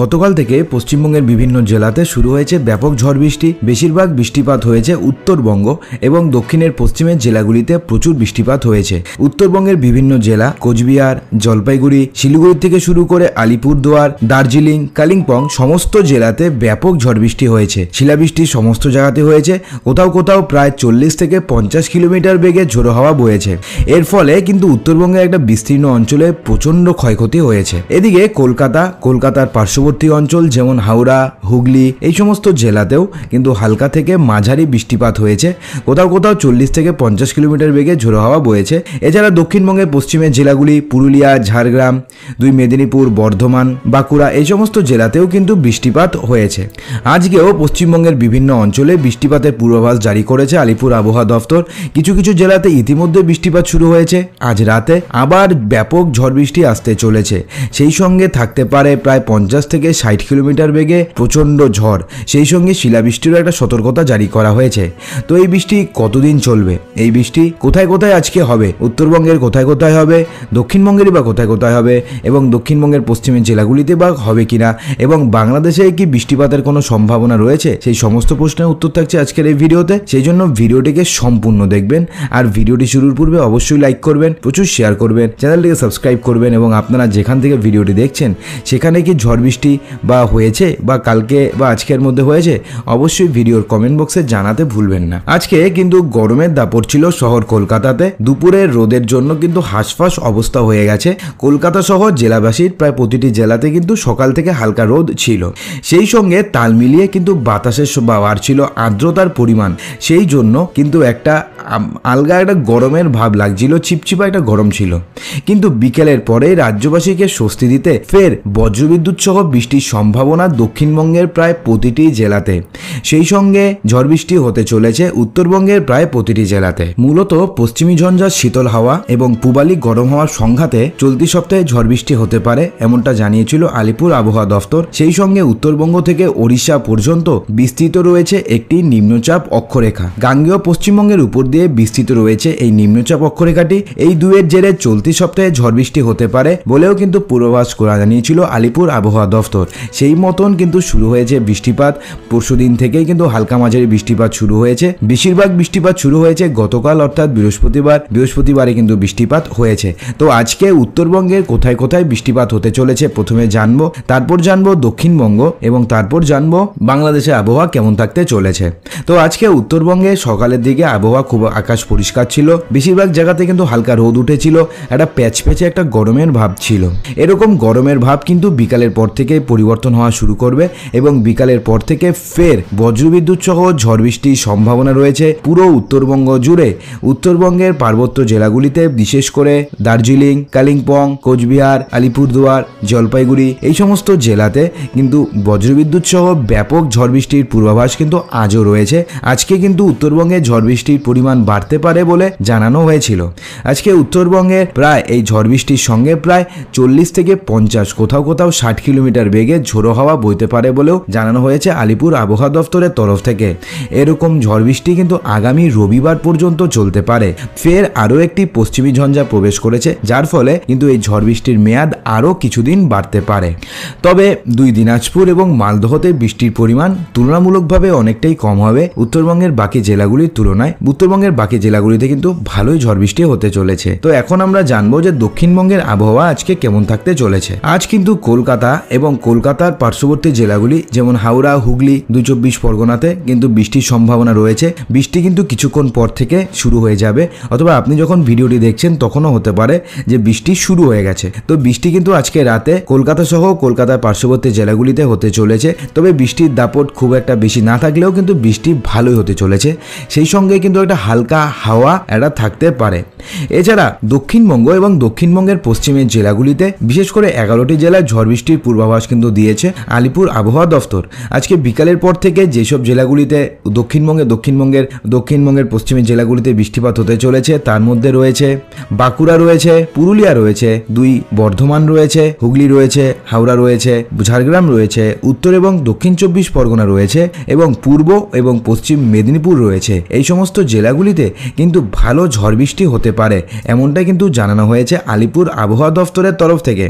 গতকাল থেকে পশ্চিমবঙ্গের বিভিন্ন জেলাতে শুরু হয়েছে ব্যাপক ঝড় বৃষ্টি বেশিরভাগ বৃষ্টিপাত হয়েছে উত্তরবঙ্গ এবং দক্ষিণের পশ্চিমের জেলাগুলিতে প্রচুর বৃষ্টিপাত হয়েছে উত্তরবঙ্গের বিভিন্ন জেলা কোচবিহার জলপাইগুড়ি শিলিগুড়ি থেকে শুরু করে আলিপুরদুয়ার দার্জিলিং কালিম্পং সমস্ত জেলাতে ব্যাপক ঝড় বৃষ্টি হয়েছে শিলাবৃষ্টি সমস্ত জায়গাতে হয়েছে কোথাও কোথাও প্রায় চল্লিশ থেকে পঞ্চাশ কিলোমিটার বেগে ঝোড়ো হাওয়া বয়েছে এর ফলে কিন্তু উত্তরবঙ্গের একটা বিস্তীর্ণ অঞ্চলে প্রচণ্ড ক্ষয়ক্ষতি হয়েছে এদিকে কলকাতা কলকাতার পার্শ্ব পার্শ্ববর্তী অঞ্চল যেমন হাওড়া হুগলি এই সমস্ত জেলাতেও কিন্তু হালকা থেকে মাঝারি বৃষ্টিপাত হয়েছে কোথাও কোথাও চল্লিশ থেকে পঞ্চাশ কিলোমিটার বেগে ঝোড়ো হাওয়া বয়েছে এছাড়া দক্ষিণবঙ্গের পশ্চিমের জেলাগুলি পুরুলিয়া ঝাড়গ্রাম দুই মেদিনীপুর বর্ধমান বাঁকুড়া এই সমস্ত জেলাতেও কিন্তু বৃষ্টিপাত হয়েছে আজকেও পশ্চিমবঙ্গের বিভিন্ন অঞ্চলে বৃষ্টিপাতের পূর্বাভাস জারি করেছে আলিপুর আবহাওয়া দফতর কিছু কিছু জেলাতে ইতিমধ্যে বৃষ্টিপাত শুরু হয়েছে আজ রাতে আবার ব্যাপক ঝড় বৃষ্টি আসতে চলেছে সেই সঙ্গে থাকতে পারে প্রায় পঞ্চাশ থেকে ষাট কিলোমিটার বেগে প্রচণ্ড ঝড় সেই সঙ্গে শিলাবৃষ্টিরও একটা সতর্কতা জারি করা হয়েছে তো এই বৃষ্টি কতদিন চলবে এই বৃষ্টি কোথায় কোথায় আজকে হবে উত্তরবঙ্গের কোথায় কোথায় হবে দক্ষিণবঙ্গেরই বা কোথায় কোথায় হবে এবং দক্ষিণবঙ্গের পশ্চিমের জেলাগুলিতে বা হবে কিনা এবং বাংলাদেশে কি বৃষ্টিপাতের কোনো সম্ভাবনা রয়েছে সেই সমস্ত প্রশ্নের উত্তর থাকছে আজকের এই ভিডিওতে সেই জন্য ভিডিওটিকে সম্পূর্ণ দেখবেন আর ভিডিওটি শুরুর পূর্বে অবশ্যই লাইক করবেন প্রচুর শেয়ার করবেন চ্যানেলটিকে সাবস্ক্রাইব করবেন এবং আপনারা যেখান থেকে ভিডিওটি দেখছেন সেখানে কি ঝড় বৃষ্টি বা হয়েছে বা কালকে বা আজকের মধ্যে হয়েছে অবশ্যই ভিডিওর কমেন্ট বক্সে জানাতে ভুলবেন না আজকে কিন্তু গরমের দাপট ছিল শহর কলকাতাতে দুপুরের রোদের জন্য কিন্তু হাঁসফাঁস অবস্থা হয়ে গেছে কলকাতা সহ জেলাবাসীর প্রায় প্রতিটি জেলাতে কিন্তু সকাল থেকে হালকা রোদ ছিল সেই সঙ্গে তাল মিলিয়ে কিন্তু বাতাসের বাড়ছিল আর্দ্রতার পরিমাণ সেই জন্য কিন্তু একটা আলগা একটা গরমের ভাব লাগছিল ছিপছিপা একটা গরম ছিল কিন্তু বিকেলের পরে রাজ্যবাসীকে স্বস্তি দিতে ফের বজ্রবিদ্যুৎ সহ বৃষ্টির সম্ভাবনা দক্ষিণবঙ্গের প্রায় প্রতিটি জেলাতে সেই সঙ্গে ঝড় বৃষ্টি হতে চলেছে উত্তরবঙ্গের প্রায় প্রতিটি জেলাতে মূলত পশ্চিমী ঝঞ্ঝা শীতল হাওয়া এবং পূবালি গরম হওয়ার সংঘাতে চলতি সপ্তাহে ঝড় বৃষ্টি হতে পারে এমনটা জানিয়েছিল আলিপুর আবহাওয়া দফতর সেই সঙ্গে উত্তরবঙ্গ থেকে ওড়িশা পর্যন্ত বিস্তৃত রয়েছে একটি নিম্নচাপ অক্ষরেখা গাঙ্গেয় পশ্চিমবঙ্গের উপর দিয়ে বিস্তৃত রয়েছে এই নিম্নচাপ অক্ষরেখাটি এই দুয়ের জেরে চলতি সপ্তাহে ঝড় বৃষ্টি হতে পারে বলেও কিন্তু পূর্বাভাস করা জানিয়েছিল আলিপুর আবহাওয়া দফতর সেই মতন কিন্তু শুরু হয়েছে বৃষ্টিপাত পরশু দিন থেকেই কিন্তু হালকা মাঝারি বৃষ্টিপাত শুরু হয়েছে বেশিরভাগ বৃষ্টিপাত শুরু হয়েছে গতকাল অর্থাৎ বৃহস্পতিবার বৃহস্পতিবারে কিন্তু বৃষ্টিপাত হয়েছে তো আজকে উত্তরবঙ্গের কোথায় কোথায় বৃষ্টিপাত হতে চলেছে প্রথমে জানবো তারপর জানবো দক্ষিণবঙ্গ এবং তারপর জানবো বাংলাদেশের আবহাওয়া কেমন থাকতে চলেছে তো আজকে উত্তরবঙ্গে সকালের দিকে আবহাওয়া খুব আকাশ পরিষ্কার ছিল বেশিরভাগ জায়গাতে কিন্তু হালকা রোদ উঠেছিল একটা প্যাচ প্যাচে একটা গরমের ভাব ছিল এরকম গরমের ভাব কিন্তু বিকালের পর থেকে থেকে পরিবর্তন হওয়া শুরু করবে এবং বিকালের পর থেকে ফের বজ্রবিদ্যুৎ সহ ঝড় বৃষ্টির সম্ভাবনা রয়েছে পুরো উত্তরবঙ্গ জুড়ে উত্তরবঙ্গের পার্বত্য জেলাগুলিতে বিশেষ করে দার্জিলিং কালিম্পং কোচবিহার আলিপুরদুয়ার জলপাইগুড়ি এই সমস্ত জেলাতে কিন্তু বজ্রবিদ্যুৎ সহ ব্যাপক ঝড় বৃষ্টির পূর্বাভাস কিন্তু আজও রয়েছে আজকে কিন্তু উত্তরবঙ্গে ঝড় বৃষ্টির পরিমাণ বাড়তে পারে বলে জানানো হয়েছিল আজকে উত্তরবঙ্গে প্রায় এই ঝড় বৃষ্টির সঙ্গে প্রায় চল্লিশ থেকে পঞ্চাশ কোথাও কোথাও ষাট কিলোমিটার কিলোমিটার বেগে ঝোড়ো হাওয়া বইতে পারে বলেও জানানো হয়েছে আলিপুর আবহাওয়া দফতরের তরফ থেকে এরকম ঝড় বৃষ্টি কিন্তু আগামী রবিবার পর্যন্ত চলতে পারে ফের আরও একটি পশ্চিমী ঝঞ্ঝা প্রবেশ করেছে যার ফলে কিন্তু এই ঝড় বৃষ্টির মেয়াদ আরও কিছুদিন বাড়তে পারে তবে দুই দিনাজপুর এবং মালদহতে বৃষ্টির পরিমাণ তুলনামূলকভাবে অনেকটাই কম হবে উত্তরবঙ্গের বাকি জেলাগুলির তুলনায় উত্তরবঙ্গের বাকি জেলাগুলিতে কিন্তু ভালোই ঝড় বৃষ্টি হতে চলেছে তো এখন আমরা জানবো যে দক্ষিণবঙ্গের আবহাওয়া আজকে কেমন থাকতে চলেছে আজ কিন্তু কলকাতা এবং এবং কলকাতার পার্শ্ববর্তী জেলাগুলি যেমন হাওড়া হুগলি দুই চব্বিশ পরগনাতে কিন্তু বৃষ্টির সম্ভাবনা রয়েছে বৃষ্টি কিন্তু কিছুক্ষণ পর থেকে শুরু হয়ে যাবে অথবা আপনি যখন ভিডিওটি দেখছেন তখনও হতে পারে যে বৃষ্টি শুরু হয়ে গেছে তো বৃষ্টি কিন্তু আজকে রাতে কলকাতা সহ কলকাতার পার্শ্ববর্তী জেলাগুলিতে হতে চলেছে তবে বৃষ্টির দাপট খুব একটা বেশি না থাকলেও কিন্তু বৃষ্টি ভালোই হতে চলেছে সেই সঙ্গে কিন্তু একটা হালকা হাওয়া এটা থাকতে পারে এছাড়া দক্ষিণবঙ্গ এবং দক্ষিণবঙ্গের পশ্চিমের জেলাগুলিতে বিশেষ করে এগারোটি জেলায় ঝড় বৃষ্টির পূর্বাভাস পূর্বাভাস কিন্তু দিয়েছে আলিপুর আবহাওয়া দফতর আজকে বিকালের পর থেকে যেসব জেলাগুলিতে দক্ষিণবঙ্গে দক্ষিণবঙ্গের দক্ষিণবঙ্গের পশ্চিমের জেলাগুলিতে বৃষ্টিপাত হতে চলেছে তার মধ্যে রয়েছে বাঁকুড়া রয়েছে পুরুলিয়া রয়েছে দুই বর্ধমান রয়েছে হুগলি রয়েছে হাওড়া রয়েছে ঝাড়গ্রাম রয়েছে উত্তর এবং দক্ষিণ চব্বিশ পরগনা রয়েছে এবং পূর্ব এবং পশ্চিম মেদিনীপুর রয়েছে এই সমস্ত জেলাগুলিতে কিন্তু ভালো ঝড় বৃষ্টি হতে পারে এমনটাই কিন্তু জানানো হয়েছে আলিপুর আবহাওয়া দফতরের তরফ থেকে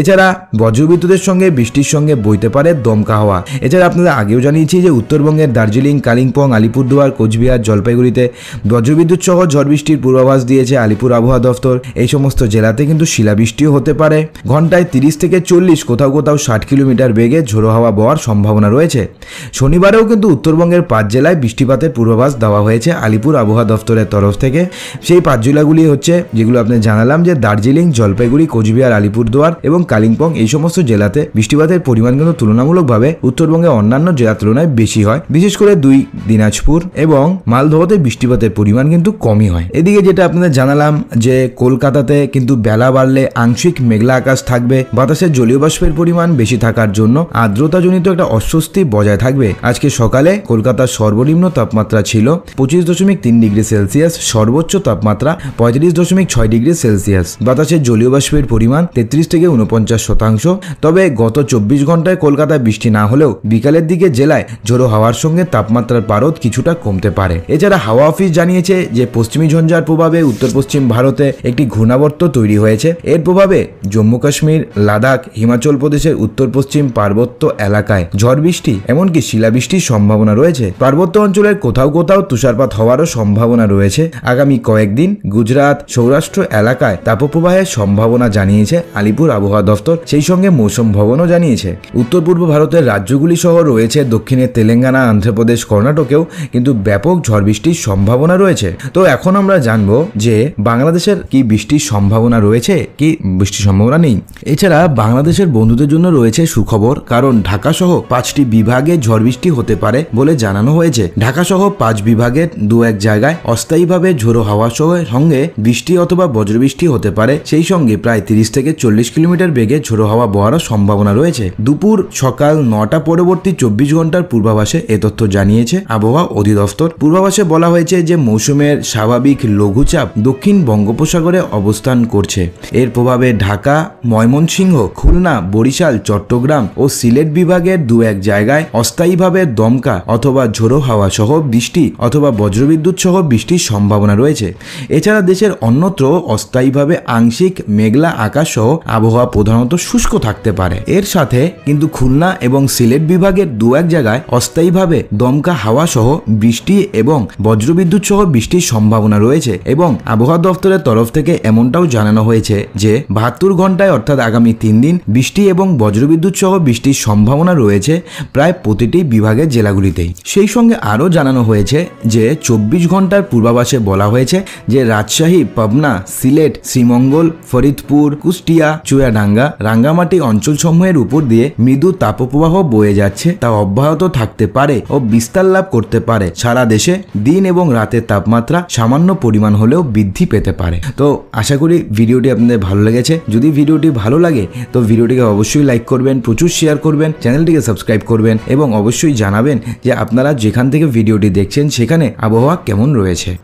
এছাড়া বজ্রবিদ্যুতের সঙ্গে সঙ্গে বৃষ্টির সঙ্গে বইতে পারে দমকা হওয়া এছাড়া আপনাদের আগেও জানিয়েছি যে উত্তরবঙ্গের দার্জিলিং কালিম্পং আলিপুরদুয়ার কোচবিহার জলপাইগুড়িতে বজ্রবিদ্যুৎ সহ ঝড় বৃষ্টির পূর্বাভাস দিয়েছে আলিপুর আবহাওয়া দফতর এই সমস্ত জেলাতে কিন্তু শিলাবৃষ্টিও হতে পারে ঘন্টায় তিরিশ থেকে চল্লিশ কোথাও কোথাও ষাট কিলোমিটার বেগে ঝোড়ো হাওয়া বওয়ার সম্ভাবনা রয়েছে শনিবারেও কিন্তু উত্তরবঙ্গের পাঁচ জেলায় বৃষ্টিপাতের পূর্বাভাস দেওয়া হয়েছে আলিপুর আবহাওয়া দফতরের তরফ থেকে সেই পাঁচ জেলাগুলি হচ্ছে যেগুলো আপনি জানালাম যে দার্জিলিং জলপাইগুড়ি কোচবিহার আলিপুরদুয়ার এবং কালিম্পং এই সমস্ত জেলাতে বৃষ্টিপাতের পরিমাণ কিন্তু তুলনামূলকভাবে উত্তরবঙ্গে অন্যান্য জেলার তুলনায় বেশি হয় বিশেষ করে দুই দিনাজপুর এবং মালদহতে বৃষ্টিপাতের পরিমাণ কিন্তু কমই হয় এদিকে যেটা আপনাদের জানালাম যে কলকাতাতে কিন্তু বেলা বাড়লে আংশিক মেঘলা আকাশ থাকবে বাতাসের জলীয় বাষ্পের পরিমাণ বেশি থাকার জন্য আর্দ্রতাজনিত একটা অস্বস্তি বজায় থাকবে আজকে সকালে কলকাতার সর্বনিম্ন তাপমাত্রা ছিল পঁচিশ দশমিক তিন ডিগ্রি সেলসিয়াস সর্বোচ্চ তাপমাত্রা পঁয়ত্রিশ দশমিক ছয় ডিগ্রি সেলসিয়াস বাতাসের জলীয় বাষ্পের পরিমাণ তেত্রিশ থেকে উনপঞ্চাশ শতাংশ তবে গত চব্বিশ ঘন্টায় কলকাতায় বৃষ্টি না হলেও বিকালের দিকে জেলায় ঝোড়ো হাওয়ার সঙ্গে তাপমাত্রার পারদ কিছুটা কমতে পারে এছাড়া হাওয়া অফিস জানিয়েছে যে পশ্চিমী ঝঞ্ঝার প্রভাবে উত্তর পশ্চিম ভারতে একটি ঘূর্ণাবর্ত তৈরি হয়েছে এর প্রভাবে জম্মু কাশ্মীর লাদাখ হিমাচল প্রদেশের উত্তর পশ্চিম পার্বত্য এলাকায় ঝড় বৃষ্টি এমনকি শিলাবৃষ্টির সম্ভাবনা রয়েছে পার্বত্য অঞ্চলের কোথাও কোথাও তুষারপাত হওয়ারও সম্ভাবনা রয়েছে আগামী কয়েকদিন গুজরাট সৌরাষ্ট্র এলাকায় তাপপ্রবাহের সম্ভাবনা জানিয়েছে আলিপুর আবহাওয়া দফতর সেই সঙ্গে মৌসুম ভবন ভবনও জানিয়েছে উত্তর পূর্ব ভারতের রাজ্যগুলি সহ রয়েছে দক্ষিণে তেলেঙ্গানা অন্ধ্রপ্রদেশ কর্ণাটকেও কিন্তু ব্যাপক ঝড় বৃষ্টির সম্ভাবনা রয়েছে তো এখন আমরা জানবো যে বাংলাদেশের কি বৃষ্টির সম্ভাবনা রয়েছে কি বৃষ্টির সম্ভাবনা নেই এছাড়া বাংলাদেশের বন্ধুদের জন্য রয়েছে সুখবর কারণ ঢাকা সহ পাঁচটি বিভাগে ঝড় বৃষ্টি হতে পারে বলে জানানো হয়েছে ঢাকা সহ পাঁচ বিভাগের দু এক জায়গায় অস্থায়ীভাবে ঝোড়ো হাওয়া সহ সঙ্গে বৃষ্টি অথবা বজ্রবৃষ্টি হতে পারে সেই সঙ্গে প্রায় তিরিশ থেকে চল্লিশ কিলোমিটার বেগে ঝোড়ো হাওয়া বহারও সম্ভব সম্ভাবনা রয়েছে দুপুর সকাল নটা পরবর্তী চব্বিশ ঘন্টার পূর্বাভাসে এ তথ্য জানিয়েছে আবহাওয়া অধিদপ্তর পূর্বাভাসে বলা হয়েছে যে মৌসুমের স্বাভাবিক লঘুচাপ দক্ষিণ বঙ্গোপসাগরে অবস্থান করছে এর প্রভাবে ঢাকা ময়মনসিংহ খুলনা বরিশাল চট্টগ্রাম ও সিলেট বিভাগের দু এক জায়গায় অস্থায়ীভাবে দমকা অথবা ঝোড়ো হাওয়া সহ বৃষ্টি অথবা বজ্রবিদ্যুৎ সহ বৃষ্টির সম্ভাবনা রয়েছে এছাড়া দেশের অন্যত্র অস্থায়ীভাবে আংশিক মেঘলা আকাশ সহ আবহাওয়া প্রধানত শুষ্ক থাকতে পারে এর সাথে কিন্তু খুলনা এবং সিলেট বিভাগের দু এক জায়গায় অস্থায়ীভাবে দমকা হাওয়া সহ বৃষ্টি এবং বজ্রবিদ্যুৎ সহ বৃষ্টির সম্ভাবনা রয়েছে এবং আবহাওয়া দপ্তরের তরফ থেকে এমনটাও জানানো হয়েছে যে বাহাত্তর ঘন্টায় অর্থাৎ আগামী তিন দিন বৃষ্টি এবং বজ্রবিদ্যুৎ সহ বৃষ্টির সম্ভাবনা রয়েছে প্রায় প্রতিটি বিভাগের জেলাগুলিতেই সেই সঙ্গে আরও জানানো হয়েছে যে চব্বিশ ঘন্টার পূর্বাভাসে বলা হয়েছে যে রাজশাহী পাবনা সিলেট শ্রীমঙ্গল ফরিদপুর কুষ্টিয়া চুয়াডাঙ্গা রাঙ্গামাটি অঞ্চলসমূহ গ্রহসমূহের উপর দিয়ে মৃদু তাপপ্রবাহ বয়ে যাচ্ছে তা অব্যাহত থাকতে পারে ও বিস্তার লাভ করতে পারে সারা দেশে দিন এবং রাতের তাপমাত্রা সামান্য পরিমাণ হলেও বৃদ্ধি পেতে পারে তো আশা করি ভিডিওটি আপনাদের ভালো লেগেছে যদি ভিডিওটি ভালো লাগে তো ভিডিওটিকে অবশ্যই লাইক করবেন প্রচুর শেয়ার করবেন চ্যানেলটিকে সাবস্ক্রাইব করবেন এবং অবশ্যই জানাবেন যে আপনারা যেখান থেকে ভিডিওটি দেখছেন সেখানে আবহাওয়া কেমন রয়েছে